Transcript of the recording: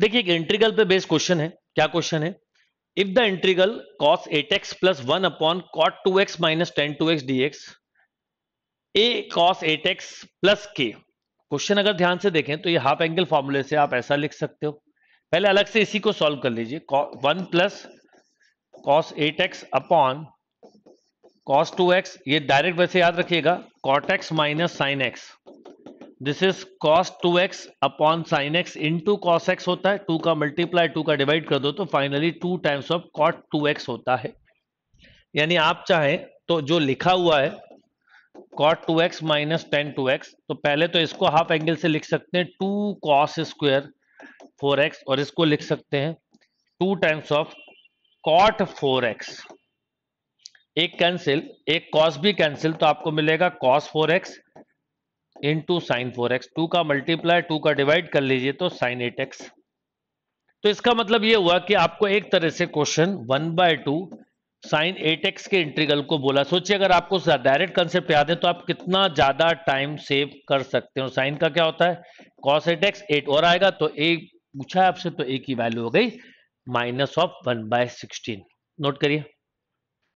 देखिए एक इंट्रीगल पे बेस्ड क्वेश्चन है क्या क्वेश्चन है if the integral cos eight x plus one upon cot two x minus tan two x d x a cos eight x plus के question अगर ध्यान से देखें तो ये हाफ एंगल फॉर्मूले से आप ऐसा लिख सकते हो पहले अलग से इसी को सॉल्व कर लीजिए one plus cos eight x upon cos two x ये डायरेक्ट वैसे याद रखिएगा cot x minus sine x this is cos two x upon sine x into cos x होता है टू का मल्टीप्लाई टू का डिवाइड कर दो तो finally two times of cot two x होता है यानी आप चाहें तो जो लिखा हुआ है cot two x minus tan two x तो पहले तो इसको हाफ एंगल से लिख सकते हैं two cos square four x और इसको लिख सकते हैं two times of cot four x एक कैंसिल एक कॉस भी कैंसिल तो आपको मिलेगा cos four x into sine four x two का मल्टीप्लाई टू का डिवाइड कर लीजिए तो साइन एट एक्स तो इसका मतलब ये हुआ कि आपको एक तरह से question one by two sine eight x के इंटीग्रल को बोला सोचिए अगर आपको डायरेक्ट कंसेप्ट याद है तो आप कितना ज्यादा टाइम सेव कर सकते हो साइन का क्या होता है कॉस एट एक्स एट और आएगा तो ए पूछा है आपसे तो ए की वैल्यू हो गई minus of one by sixteen note करिए